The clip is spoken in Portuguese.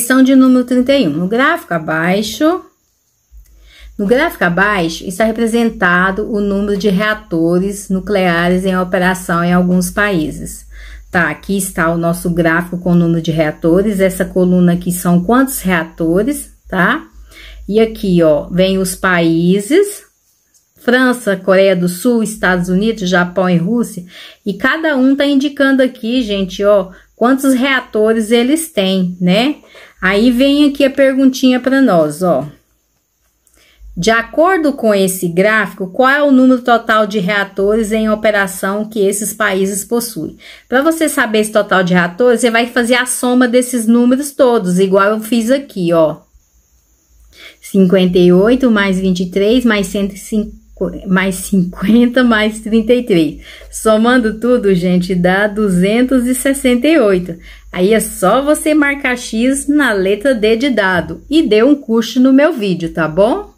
Lição de número 31. No gráfico abaixo, no gráfico abaixo está representado o número de reatores nucleares em operação em alguns países. Tá, aqui está o nosso gráfico com o número de reatores. Essa coluna aqui são quantos reatores, tá? E aqui, ó, vem os países: França, Coreia do Sul, Estados Unidos, Japão e Rússia. E cada um tá indicando aqui, gente, ó, quantos reatores eles têm, né? Aí vem aqui a perguntinha para nós, ó. De acordo com esse gráfico, qual é o número total de reatores em operação que esses países possuem? Para você saber esse total de reatores, você vai fazer a soma desses números todos, igual eu fiz aqui, ó. 58 mais 23 mais 150 mais 50 mais 33. Somando tudo, gente, dá 268. Aí é só você marcar X na letra D de dado e dê um curso no meu vídeo, tá bom?